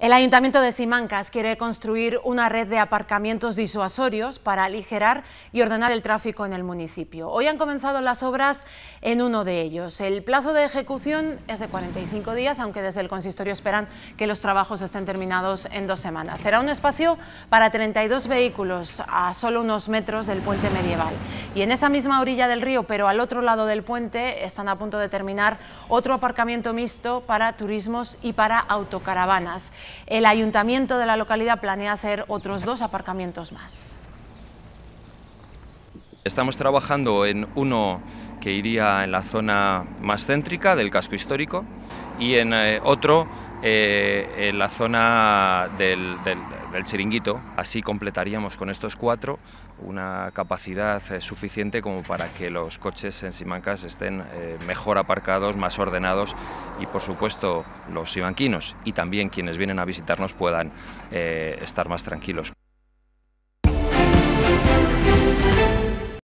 El Ayuntamiento de Simancas quiere construir una red de aparcamientos disuasorios para aligerar y ordenar el tráfico en el municipio. Hoy han comenzado las obras en uno de ellos. El plazo de ejecución es de 45 días, aunque desde el consistorio esperan que los trabajos estén terminados en dos semanas. Será un espacio para 32 vehículos a solo unos metros del puente medieval. Y en esa misma orilla del río, pero al otro lado del puente, están a punto de terminar otro aparcamiento mixto para turismos y para autocaravanas. El ayuntamiento de la localidad planea hacer otros dos aparcamientos más. Estamos trabajando en uno que iría en la zona más céntrica del casco histórico y en eh, otro eh, en la zona del, del, chiringuito. Así completaríamos con estos cuatro una capacidad eh, suficiente como para que los coches en Simancas estén mejor aparcados, más ordenados y por supuesto los simanquinos y también quienes vienen a visitarnos puedan estar más tranquilos.